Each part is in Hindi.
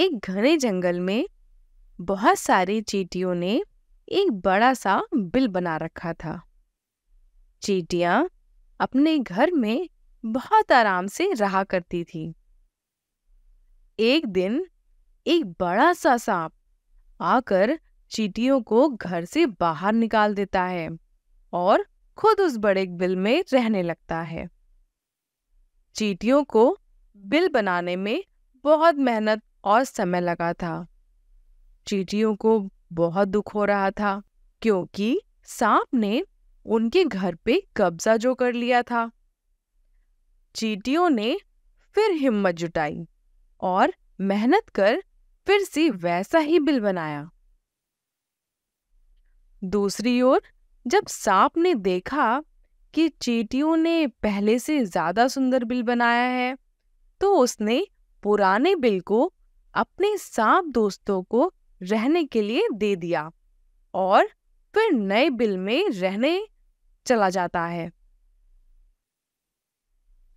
एक घने जंगल में बहुत सारी चीटियों ने एक बड़ा सा बिल बना रखा था चीटियाँ अपने घर में बहुत आराम से रहा करती थी एक दिन एक बड़ा सा सांप आकर चीटियों को घर से बाहर निकाल देता है और खुद उस बड़े बिल में रहने लगता है चीटियों को बिल बनाने में बहुत मेहनत और समय लगा था चीटियों को बहुत दुख हो रहा था क्योंकि सांप ने उनके घर पे कब्जा जो कर लिया था चीटियों ने फिर हिम्मत जुटाई और मेहनत कर फिर से वैसा ही बिल बनाया दूसरी ओर जब सांप ने देखा कि चीटियों ने पहले से ज्यादा सुंदर बिल बनाया है तो उसने पुराने बिल को अपने सात दोस्तों को रहने के लिए दे दिया और फिर नए बिल में रहने चला जाता है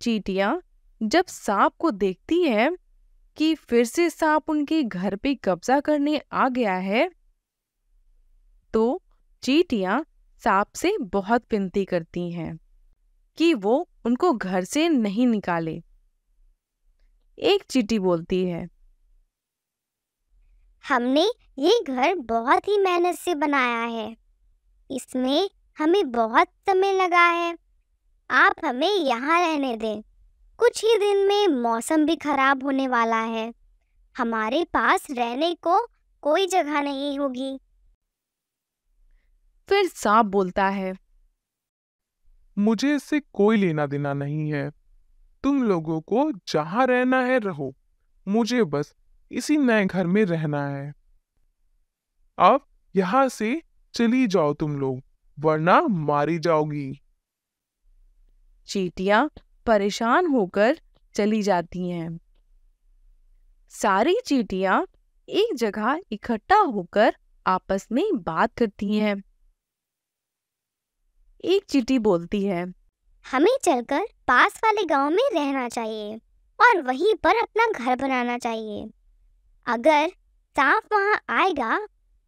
चीटियां जब सांप को देखती है कि फिर से सांप उनके घर पे कब्जा करने आ गया है तो चीटियां सांप से बहुत विनती करती हैं कि वो उनको घर से नहीं निकाले एक चीटी बोलती है हमने ये घर बहुत ही मेहनत से बनाया है इसमें हमें बहुत समय लगा है आप हमें यहाँ रहने दें कुछ ही दिन में मौसम भी खराब होने वाला है हमारे पास रहने को कोई जगह नहीं होगी फिर सांप बोलता है मुझे इससे कोई लेना देना नहीं है तुम लोगों को जहाँ रहना है रहो मुझे बस इसी नए घर में रहना है अब यहां से चली जाओ तुम लोग वरना मारी जाओगी चीटियां परेशान होकर चली जाती हैं सारी चीटियां एक जगह इकट्ठा होकर आपस में बात करती हैं एक चीटी बोलती है हमें चलकर पास वाले गांव में रहना चाहिए और वहीं पर अपना घर बनाना चाहिए अगर सांप वहां आएगा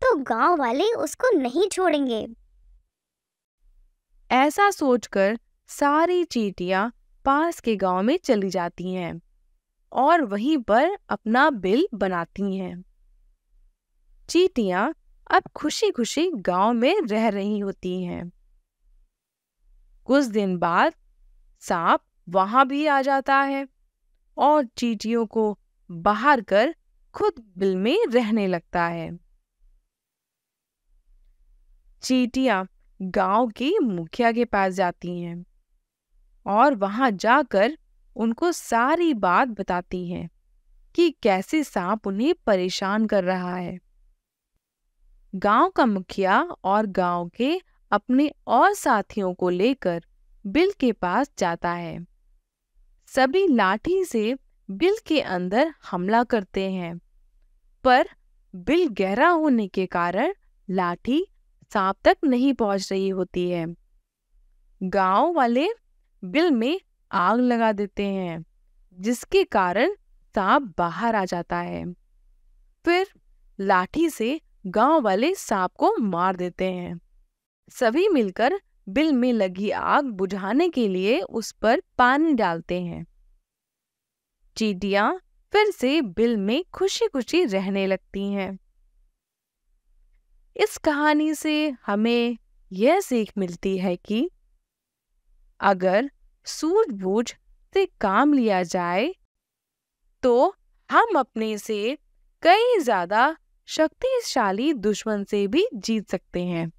तो गांव वाले उसको नहीं छोड़ेंगे ऐसा सोचकर सारी चीटियां पास के गांव में चली जाती हैं और वहीं पर अपना बिल बनाती हैं चीटियां अब खुशी खुशी गांव में रह रही होती हैं कुछ दिन बाद सांप वहां भी आ जाता है और चीटियों को बाहर कर खुद बिल में रहने लगता है चीटियां गांव के मुखिया के पास जाती हैं और वहां जाकर उनको सारी बात बताती हैं कि कैसे सांप उन्हें परेशान कर रहा है गांव का मुखिया और गांव के अपने और साथियों को लेकर बिल के पास जाता है सभी लाठी से बिल के अंदर हमला करते हैं पर बिल गहरा होने के कारण लाठी सांप तक नहीं पहुंच रही होती है गांव वाले बिल में आग लगा देते हैं जिसके कारण सांप बाहर आ जाता है फिर लाठी से गांव वाले सांप को मार देते हैं सभी मिलकर बिल में लगी आग बुझाने के लिए उस पर पानी डालते हैं चीटियां फिर से बिल में खुशी खुशी रहने लगती हैं इस कहानी से हमें यह सीख मिलती है कि अगर सूझबूझ से काम लिया जाए तो हम अपने से कई ज्यादा शक्तिशाली दुश्मन से भी जीत सकते हैं